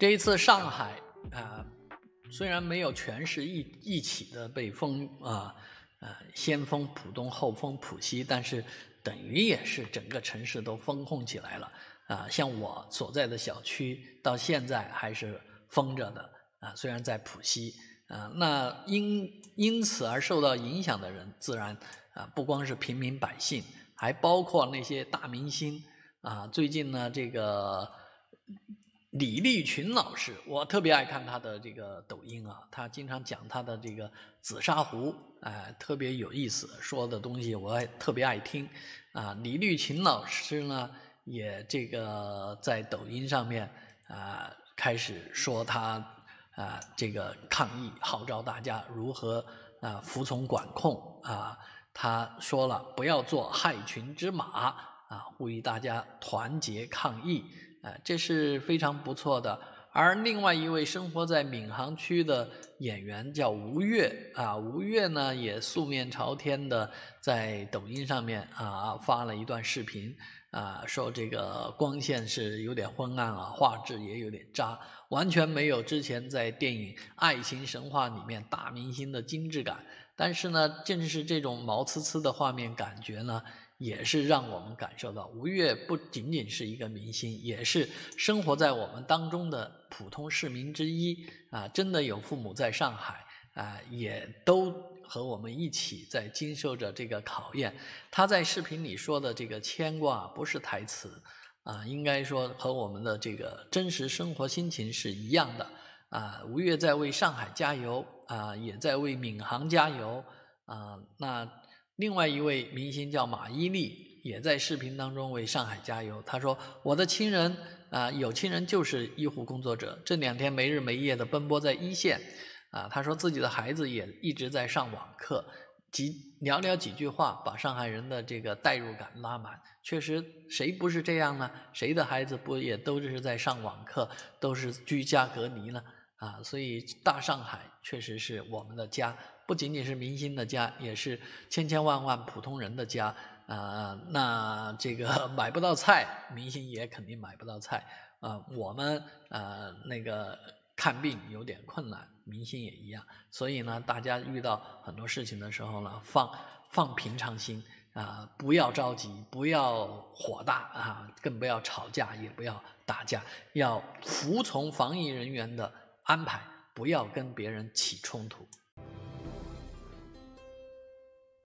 这一次上海啊，虽然没有全市一一起的被封啊啊，先封浦东后封浦西，但是等于也是整个城市都封控起来了啊。像我所在的小区到现在还是封着的啊，虽然在浦西啊。那因因此而受到影响的人，自然啊，不光是平民百姓，还包括那些大明星啊。最近呢，这个。李立群老师，我特别爱看他的这个抖音啊，他经常讲他的这个紫砂壶，哎，特别有意思，说的东西我也特别爱听。啊，李立群老师呢，也这个在抖音上面啊，开始说他啊，这个抗议，号召大家如何啊服从管控啊，他说了，不要做害群之马啊，呼吁大家团结抗疫。啊，这是非常不错的。而另外一位生活在闵行区的演员叫吴越，啊，吴越呢也素面朝天的在抖音上面啊发了一段视频，啊，说这个光线是有点昏暗啊，画质也有点渣，完全没有之前在电影《爱情神话》里面大明星的精致感。但是呢，正是这种毛呲呲的画面感觉呢。也是让我们感受到，吴越不仅仅是一个明星，也是生活在我们当中的普通市民之一啊！真的有父母在上海啊，也都和我们一起在经受着这个考验。他在视频里说的这个牵挂，不是台词啊，应该说和我们的这个真实生活心情是一样的啊。吴越在为上海加油啊，也在为闵行加油啊。那。另外一位明星叫马伊琍，也在视频当中为上海加油。她说：“我的亲人啊，有亲人就是医护工作者，这两天没日没夜的奔波在一线，啊。”她说自己的孩子也一直在上网课，几寥寥几句话把上海人的这个代入感拉满。确实，谁不是这样呢？谁的孩子不也都是在上网课，都是居家隔离呢？啊，所以大上海确实是我们的家，不仅仅是明星的家，也是千千万万普通人的家。啊，那这个 买不到菜，明星也肯定买不到菜。啊，我们啊那个看病有点困难，明星也一样。所以呢，大家遇到很多事情的时候呢，放放平常心啊，不要着急，不要火大啊，更不要吵架，也不要打架，要服从防疫人员的。安排，不要跟别人起冲突。